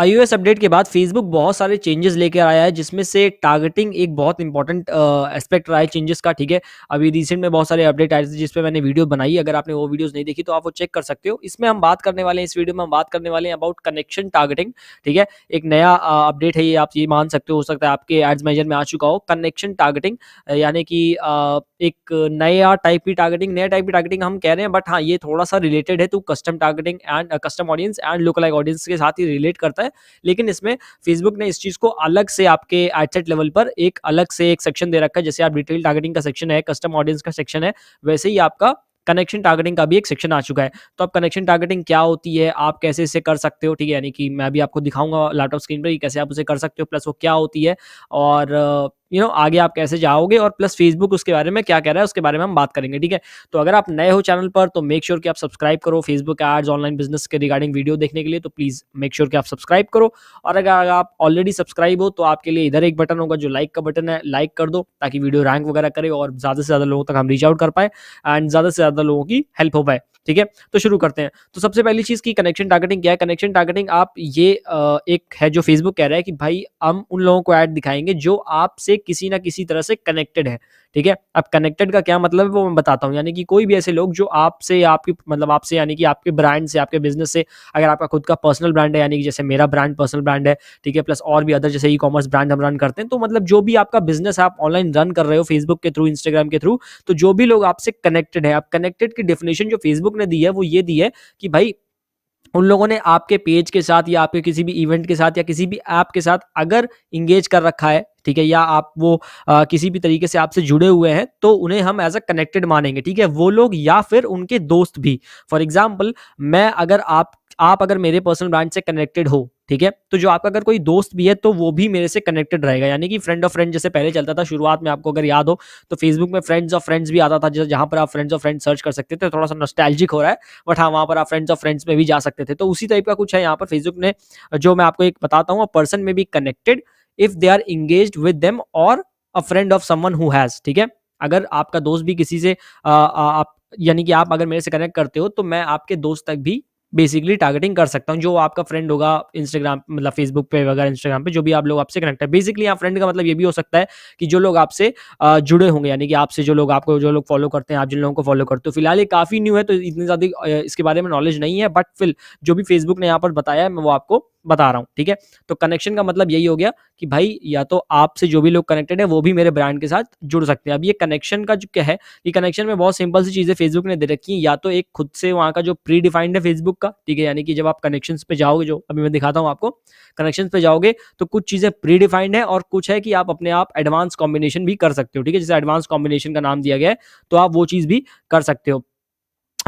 iOS update के बाद Facebook बहुत सारे चेंजेस लेकर आया है जिसमें से टारगेटिंग एक बहुत इंपॉर्टेंट एस्पेक्ट रहा है चेंजेस का ठीक है अभी रिसेंट में बहुत सारे अपडेट आए थे जिसपे मैंने वीडियो बनाई अगर आपने वो वीडियोस नहीं देखी तो आप वो चेक कर सकते हो इसमें हम बात करने वाले हैं इस वीडियो में हम बात करने वाले हैं अबाउट कनेक्शन टारगेटिंग ठीक है एक नया अपडेट है ये आप ये मान सकते हो हो सकता है आपके एड्स मैजर में आ चुका हो कनेक्शन टारगेटिंग यानी कि एक नया टाइप की टारगेटिंग नया टाइप की टारगेटिंग हम कह रहे हैं बट हाँ ये थोड़ा सा रिलेटेड है तो custom targeting and custom audience and lookalike audience के साथ ही रिलेट करता है है लेकिन इसमें फेसबुक ने इस चीज को अलग से आपके एडसेट लेवल पर एक अलग से एक सेक्शन दे रखा है जैसे आप डिटेल टारगेटिंग का सेक्शन है कस्टम ऑडियंस का सेक्शन है वैसे ही आपका कनेक्शन टारगेटिंग का भी एक सेक्शन आ चुका है तो आप कनेक्शन टारगेटिंग क्या होती है आप कैसे इसे कर सकते हो ठीक है यानी कि मैं भी आपको दिखाऊंगा लैपटॉप स्क्रीन पर कैसे आप उसे कर सकते हो प्लस वो क्या होती है और यू नो आगे आप कैसे जाओगे और प्लस फेसबुक उसके बारे में क्या कह रहा है उसके बारे में हम बात करेंगे ठीक है तो अगर आप नए हो चैनल पर तो मेक श्योर sure कि आप सब्सक्राइब करो फेसबुक एड्स ऑनलाइन बिजनेस के रिगार्डिंग वीडियो देखने के लिए तो प्लीज़ मेक श्योर sure कि आप सब्सक्राइब करो और अगर आप ऑलरेडी सब्सक्राइब हो तो आपके लिए इधर एक बटन होगा जो लाइक का बटन है लाइक कर दो ताकि वीडियो रैंक वगैरह करे और ज़्यादा से ज़्यादा लोगों तक हम रीच आउट कर पाए एंड ज़्यादा से ज़्यादा लोगों की हेल्प हो पाए ठीक है तो शुरू करते हैं तो सबसे पहली चीज़ की कनेक्शन टारगेटिंग क्या है कनेक्शन टारगेटिंग आप ये एक है जो फेसबुक कह रहा है कि भाई हम उन लोगों को ऐड दिखाएंगे जो आपसे किसी ना किसी तरह से कनेक्टेड है ठीक है अब कनेक्टेड का क्या मतलब है वो मैं बताता हूँ यानी कि कोई भी ऐसे लोग जो आपसे आपकी मतलब आपसे यानी कि आपके ब्रांड से आपके बिजनेस से अगर आपका खुद का पर्सनल ब्रांड है यानी कि जैसे मेरा ब्रांड पर्सनल ब्रांड है ठीक है प्लस और भी अदर जैसे ई कॉमर्स ब्रांड हम रन करते हैं तो मतलब जो भी आपका बिजनेस आप ऑनलाइन रन कर रहे हो फेसबुक के थ्रू इंस्टाग्राम के थ्रू तो जो भी लोग आपसे कनेक्टेड है आप कनेक्टेड की डेफिनेशन जो फेसबुक ने दी है वो ये दी है कि भाई उन लोगों ने आपके पेज के साथ या आपके किसी भी इवेंट के साथ या किसी भी ऐप के साथ अगर इंगेज कर रखा है ठीक है या आप वो आ, किसी भी तरीके से आपसे जुड़े हुए हैं तो उन्हें हम एज अ कनेक्टेड मानेंगे ठीक है वो लोग या फिर उनके दोस्त भी फॉर एग्जाम्पल मैं अगर आप आप अगर मेरे पर्सनल ब्रांड से कनेक्टेड हो ठीक है तो जो आपका अगर कोई दोस्त भी है तो वो भी मेरे से कनेक्टेड रहेगा यानी कि फ्रेंड ऑफ फ्रेंड जैसे पहले चलता था शुरुआत में आपको अगर याद हो तो फेसबुक में फ्रेंड्स ऑफ फ्रेंड्स भी आता था जहां पर आप फ्रेंड्स ऑफ फ्रेंड्स सर्च कर सकते थे थोड़ा सा नोस्टैल्जिक हो रहा है बट हाँ वहाँ पर आप फ्रेंड्स ऑफ फ्रेंड्स में भी जा सकते थे तो उसी टाइप का कुछ है यहाँ पर फेसबुक ने जो मैं आपको एक बताता हूँ पर्सन में भी connected if they are engage with them और a friend of someone who has ठीक है अगर आपका दोस्त भी किसी से आ, आ, आप यानी कि आप अगर मेरे से कनेक्ट करते हो तो मैं आपके दोस्त तक भी बेसिकली टारगेटिंग कर सकता हूँ जो आपका फ्रेंड होगा इंस्टाग्राम मतलब फेसबुक पे वगैरह इंस्टाग्राम पे जो भी आप लोग आपसे कनेक्ट है बेसिकली यहाँ फ्रेंड का मतलब ये भी हो सकता है कि जो लोग आपसे जुड़े होंगे यानी कि आपसे जो लोग आपको जो लोग फॉलो करते हैं आप जिन लोगों को फॉलो करते हो फिलहाल ये काफ़ी न्यू है तो इतनी ज़्यादा इसके बारे में नॉलेज नहीं है बट फिल जो भी फेसबुक ने यहाँ पर बताया है मैं वो आपको बता रहा हूँ ठीक है तो कनेक्शन का मतलब यही हो गया कि भाई या तो आपसे जो भी लोग कनेक्टेड है वो भी मेरे ब्रांड के साथ जुड़ सकते हैं अब ये कनेक्शन का जो क्या है ये कनेक्शन में बहुत सिंपल सी चीज़ें फेसबुक ने दे रखी हैं या तो एक खुद से वहाँ का जो प्री डिफाइंड है फेसबुक का ठीक है यानी कि जब आप कनेक्शन पे जाओगे जो अभी मैं दिखाता हूँ आपको कनेक्शन पे जाओगे तो कुछ चीज़ें प्री डिफाइंड है और कुछ है कि आप अपने आप एडवांस कॉम्बिनेशन भी कर सकते हो ठीक है जैसे एडवांस कॉम्बिनेशन का नाम दिया गया है तो आप वो चीज़ भी कर सकते हो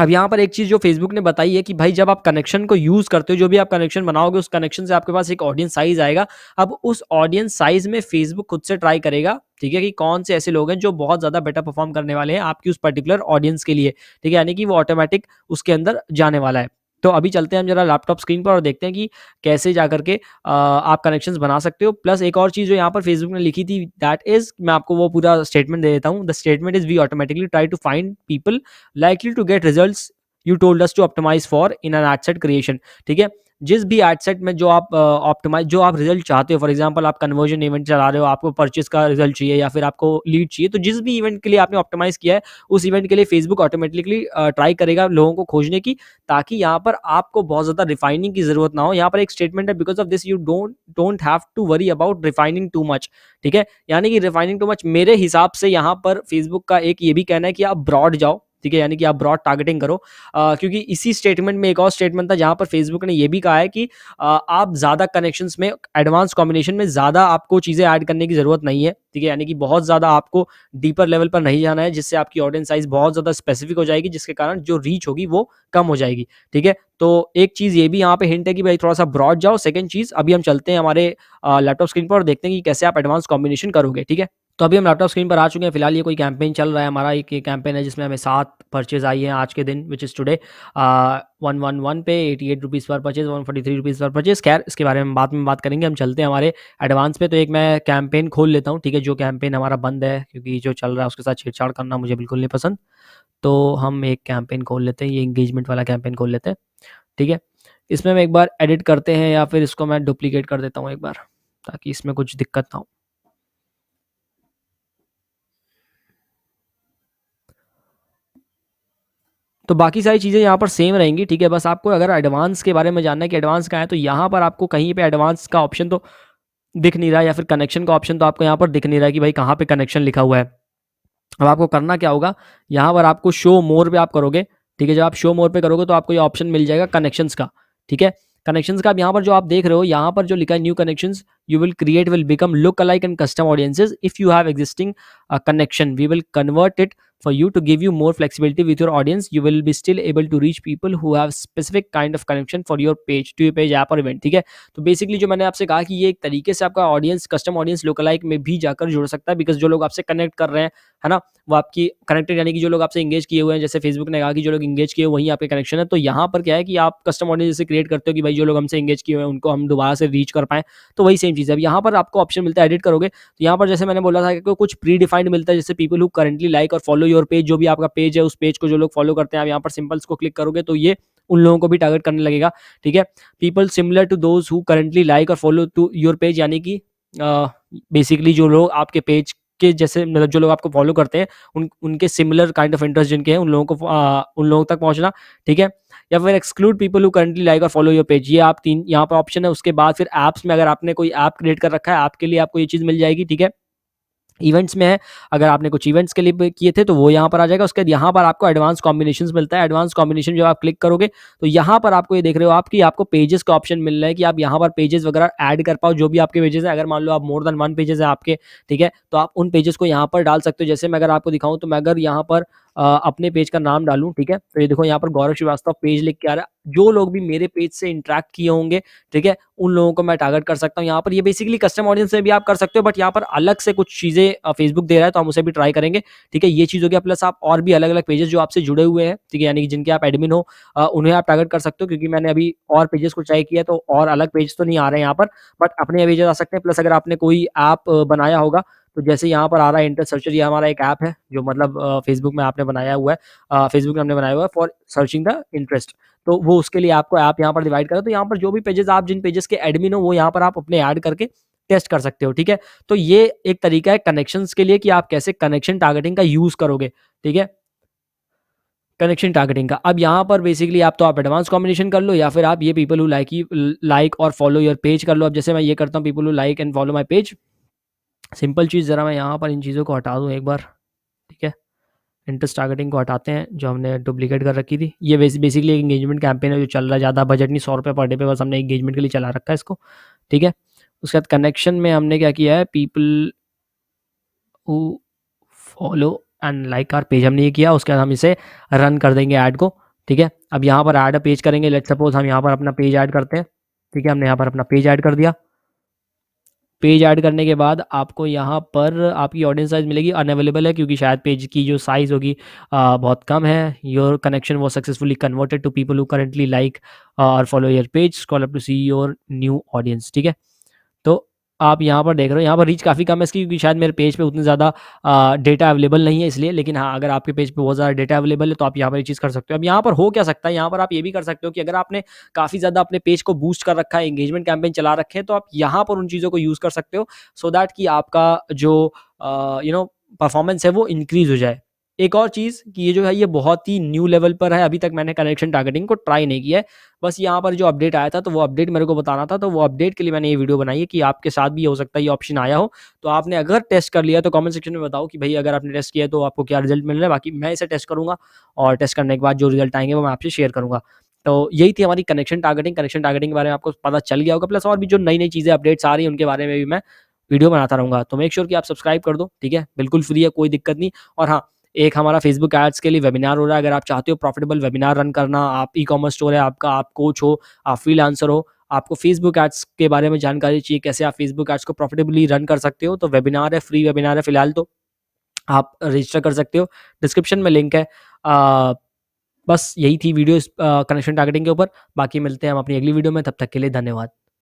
अब यहाँ पर एक चीज़ जो फेसबुक ने बताई है कि भाई जब आप कनेक्शन को यूज़ करते हो जो भी आप कनेक्शन बनाओगे उस कनेक्शन से आपके पास एक ऑडियंस साइज आएगा अब उस ऑडियंस साइज में फेसबुक खुद से ट्राई करेगा ठीक है कि कौन से ऐसे लोग हैं जो बहुत ज़्यादा बेटर परफॉर्म करने वाले हैं आपकी उस पर्टिकुलर ऑडियंस के लिए ठीक है यानी कि वो ऑटोमेटिक उसके अंदर जाने वाला है तो अभी चलते हैं हम जरा लैपटॉप स्क्रीन पर और देखते हैं कि कैसे जा करके आप कनेक्शंस बना सकते हो प्लस एक और चीज़ जो यहाँ पर फेसबुक ने लिखी थी दैट इज़ मैं आपको वो पूरा स्टेटमेंट दे देता हूँ the statement is we automatically try to find people likely to get result you told us to optimise for in an ad set creation ठीक है जिस भी एड सेट में जो आप ऑप्टिमाइज जो आप रिजल्ट चाहते हो फॉर एग्जांपल आप कन्वर्जन इवेंट चला रहे हो आपको परचेस का रिजल्ट चाहिए या फिर आपको लीड चाहिए तो जिस भी इवेंट के लिए आपने ऑप्टिमाइज किया है उस इवेंट के लिए फेसबुक ऑटोमेटिकली ट्राई करेगा लोगों को खोजने की ताकि यहाँ पर आपको बहुत ज़्यादा रिफाइनिंग की जरूरत ना हो यहाँ पर एक स्टेटमेंट है because of this you don't don't have to worry about refining too much ठीक है यानी कि रिफाइनिंग टू मच मेरे हिसाब से यहाँ पर फेसबुक का एक ये भी कहना है कि आप ब्रॉड जाओ ठीक है यानी कि आप ब्रॉड टारगेटिंग करो आ, क्योंकि इसी स्टेटमेंट में एक और स्टेटमेंट था जहां पर फेसबुक ने यह भी कहा है कि आ, आप ज़्यादा कनेक्शन में एडवांस कॉम्बिनेशन में ज़्यादा आपको चीज़ें ऐड करने की ज़रूरत नहीं है ठीक है यानी कि बहुत ज़्यादा आपको डीपर लेवल पर नहीं जाना है जिससे आपकी ऑडियंस साइज बहुत ज़्यादा स्पेसिफिक हो जाएगी जिसके कारण जो रीच होगी वो कम हो जाएगी ठीक है तो एक चीज़ ये भी यहाँ पे हिंट है कि भाई थोड़ा सा ब्रॉड जाओ सेकंड चीज़ अभी हम चलते हैं हमारे लैपटॉप स्क्रीन पर और देखते हैं कि कैसे आप एडवांस कॉम्बिनेशन करोगे ठीक है तो अभी हम लैपटॉप स्क्रीन पर आ चुके हैं फिलहाल ये कोई कैंपेन चल रहा है हमारा एक कैंपेन है जिसमें हमें सात परचेज आई है आज के दिन which is today one one one पे eighty eight rupees per purchase one forty three rupees per purchase खैर इसके बारे में बाद में बात करेंगे हम चलते हैं हमारे एडवांस पे तो एक मैं कैंपेन खोल लेता हूँ ठीक है जो कैंपेन हमारा बंद है क्योंकि जो चल रहा है उसके साथ छेड़छाड़ करना मुझे बिल्कुल नहीं पसंद तो हम एक कैंपेन खोल लेते हैं ये इंगेजमेंट वाला कैंपेन खोल लेते हैं ठीक है इसमें हम एक बार एडिट करते हैं या फिर इसको मैं डुप्लीकेट कर देता हूँ एक बार ताकि इसमें कुछ दिक्कत ना हो तो बाकी सारी चीज़ें यहाँ पर सेम रहेंगी ठीक है बस आपको अगर एडवांस के बारे में जानना है कि एडवांस कहाँ है तो यहाँ पर आपको कहीं पे एडवांस का ऑप्शन तो दिख नहीं रहा या फिर कनेक्शन का ऑप्शन तो आपको यहाँ पर दिख नहीं रहा कि भाई कहाँ पे कनेक्शन लिखा हुआ है अब आपको करना क्या होगा यहाँ पर आपको शो मोर पे आप करोगे ठीक है जब आप शो मोर पे करोगे तो आपको ये ऑप्शन मिल जाएगा कनेक्शन का ठीक है कनेक्शन का अब यहाँ पर जो आप देख रहे हो यहाँ पर जो लिखा है new connection you will create will become lookalike and custom audiences if you have existing connection we will convert it for you to give you more flexibility with your audience you will be still able to reach people who have specific kind of connection for your page to your page app or event ठीक है तो basically जो मैंने आपसे कहा कि ये एक तरीके से आपका ऑडियंस कस्टम ऑडियंस लोकलाइक में भी जाकर जुड़ सकता है बिकॉज जो लोग आपसे कनेक्ट कर रहे हैं है ना वो आपकी कनेक्टेड यानी कि जो लोग आपसे इंगेज किए हुए हैं जैसे फेसबुक ने कहा कि जो लोग इंगेज किए वहीं आपके कनेक्शन है तो यहाँ पर क्या है कि आप कस्टम ऑडियंस जैसे क्रिएट करते हो कि भाई जो लोग हमसे इंगेज किए हुए हैं उनको हम दोबारा से रीच कर पाए तो वही सेम चीज़ है अब यहाँ पर आपको ऑप्शन मिलता है एडिट करोगे तो यहाँ पर जैसे मैंने बोला था कि कुछ प्री डिफाइंड मिलता है जैसे पीपल हु करंटली लाइक और फॉलो योर पेज जो भी आपका पेज है उस पेज को जो लोग फॉलो करते हैं आप यहाँ पर सिंपल्स को क्लिक करोगे तो ये उन लोगों को भी टारगेट करने लगेगा ठीक है people similar to those who currently like और फॉलो टू योर पेज यानी कि बेसिकली जो लोग आपके पेज के जैसे मतलब जो लोग आपको फॉलो करते हैं उन उनके सिमिलर काइंड ऑफ इंटरेस्ट जिनके हैं उन लोगों को आ, उन लोगों तक पहुंचना ठीक है या फिर exclude people who currently like और फॉलो योर पेज ये आप तीन यहाँ पर ऑप्शन है उसके बाद फिर एप्स में अगर आपने कोई ऐप क्रिएट कर रखा है आपके लिए आपको ये चीज़ मिल जाएगी ठीक है इवेंट्स में है अगर आपने कुछ इवेंट्स के लिए किए थे तो वो यहाँ पर आ जाएगा उसके बाद यहाँ पर आपको एडवांस कॉम्बिनेशन मिलता है एडवांस कॉम्बिनेशन जब आप क्लिक करोगे तो यहाँ पर आपको ये देख रहे हो आप कि आपको पेजेस का ऑप्शन मिल रहा है कि आप यहाँ पर पेजेस वगैरह ऐड कर पाओ जो भी आपके पेजेस है अगर मान लो आप मोर देन वन पेजेस है आपके ठीक है तो आप उन पेजेस को यहाँ पर डाल सकते हो जैसे मैं अगर आपको दिखाऊँ तो मैं अगर यहाँ पर अपने पेज का नाम डालू ठीक है तो ये देखो यहाँ पर गौरव श्रीवास्तव पेज लिख के आ रहा है जो लोग भी मेरे पेज से इंटरेक्ट किए होंगे ठीक है उन लोगों को मैं टारगेट कर सकता हूँ यहाँ पर ये बेसिकली कस्टम ऑडियंस से भी आप कर सकते हो बट यहाँ पर अलग से कुछ चीज़ें फेसबुक दे रहा है तो हम उसे भी ट्राई करेंगे ठीक है ये चीज़ होगी प्लस आप और भी अलग अलग पेजेस जो आपसे जुड़े हुए हैं ठीक है यानी कि जिनके आप एडमिन हो उन्हें आप टारगेट कर सकते हो क्योंकि मैंने अभी और पेजेस को ट्राई किया तो और अलग पेजेस तो नहीं आ रहे हैं यहाँ पर बट अपने पेजेस आ सकते हैं प्लस अगर आपने कोई ऐप बनाया होगा तो जैसे यहाँ पर आ रहा है इंटर सर्चर ये हमारा एक ऐप है जो मतलब फेसबुक में आपने बनाया हुआ है फेसबुक में हमने बनाया हुआ है फॉर सर्चिंग द इंटरेस्ट तो वो उसके लिए आपको ऐप यहाँ पर डिवाइड करें तो यहाँ पर जो भी पेजेस आप जिन पेजेस के एडमिन हो वो यहाँ पर आप अपने ऐड करके टेस्ट कर सकते हो ठीक है तो ये एक तरीका है कनेक्शंस के लिए कि आप कैसे कनेक्शन टारगेटिंग का यूज करोगे ठीक है कनेक्शन टारगेटिंग का अब यहाँ पर बेसिकली आप तो आप एडवांस कॉम्बिनेशन कर लो या फिर आप ये पीपल हु लाइक लाइक और फॉलो योर पेज कर लो अब जैसे मैं ये करता हूँ people who like and follow my page simple चीज़ ज़रा मैं यहाँ पर इन चीज़ों को हटा दूँ एक बार ठीक है इंटरेस्ट टारगेटिंग को हटाते हैं जो हमने डुप्लीकेट कर रखी थी ये बेसिकली एक इंगेजमेंट कैंपेन है जो चल रहा है ज़्यादा बजट नहीं सौ रुपये पर डे पे बस हमने इंगेजमेंट के लिए चला रखा है इसको ठीक है उसके बाद कनेक्शन में हमने क्या किया है people who follow and like our page हमने ये किया उसके बाद हम इसे रन कर देंगे ऐड को ठीक है अब यहाँ पर ऐड पेज करेंगे लेट सपोज हम यहाँ पर अपना पेज ऐड करते हैं ठीक है हमने यहाँ पर अपना पेज ऐड कर दिया पेज ऐड करने के बाद आपको यहाँ पर आपकी ऑडियंस साइज़ मिलेगी अनअवेलेबल है क्योंकि शायद पेज की जो साइज़ होगी बहुत कम है योर कनेक्शन वो successfully converted to people who currently like और follow your page call up to see your new audience ठीक है आप यहाँ पर देख रहे हो यहाँ पर रीच काफ़ी कम है इसकी क्योंकि शायद मेरे पेज पे उतने ज़्यादा डेटा अवेलेबल नहीं है इसलिए लेकिन हाँ अगर आपके पेज पे बहुत ज़्यादा डेटा अवेलेबल है तो आप यहाँ पर ये चीज़ कर सकते हो अब यहाँ पर हो क्या सकता है यहाँ पर आप ये भी कर सकते हो कि अगर आपने काफ़ी ज़्यादा अपने पेज को बूस्ट कर रखा है एंगेजमेंट कैंपेन चला रखे हैं तो आप यहाँ पर उन चीज़ों को यूज़ कर सकते हो सो दैट कि आपका जो यू नो परफॉर्मेंस है वो इंक्रीज़ हो जाए एक और चीज़ कि ये जो है ये बहुत ही न्यू लेवल पर है अभी तक मैंने कनेक्शन टारगेटिंग को ट्राई नहीं किया है बस यहाँ पर जो अपडेट आया था तो वो अपडेट मेरे को बताना था तो वो अपडेट के लिए मैंने ये वीडियो बनाई है कि आपके साथ भी हो सकता है ये ऑप्शन आया हो तो आपने अगर टेस्ट कर लिया तो कमेंट सेक्शन में बताओ कि भाई अगर आपने टेस्ट किया तो आपको क्या रिजल्ट मिल रहा है बाकी मैं इसे टेस्ट करूँगा और टेस्ट करने के बाद जो रिजल्ट आएंगे वो मैं आपसे शेयर करूँगा तो यही थी हमारी कनेक्शन टारगेटिंग कनेक्शन टारगेटिंग के बारे में आपको पता चल गया होगा प्लस और भी जो नई नई चीज़ें अपडेट्स आ रही हैं उनके बारे में भी मैं वीडियो बनाता रहूँगा तो मेक श्योर कि आप सब्सक्राइब कर दो ठीक है बिल्कुल फ्री है कोई दिक्कत नहीं और हाँ एक हमारा फेसबुक एड्स के लिए वेबिनार हो रहा है अगर आप चाहते हो प्रॉफिटेबल वेबिनार रन करना आप ई कॉमर्स स्टोर है आपका आप कोच हो आप आंसर हो आपको फेसबुक एड्स के बारे में जानकारी चाहिए कैसे आप फेसबुक एड्स को प्रॉफिटेबली रन कर सकते हो तो वेबिनार है फ्री वेबिनार है फिलहाल तो आप रजिस्टर कर सकते हो डिस्क्रिप्शन में लिंक है आ, बस यही थी वीडियो कनेक्शन टारगेटिंग के ऊपर बाकी मिलते हैं हम अपनी अगली वीडियो में तब तक के लिए धन्यवाद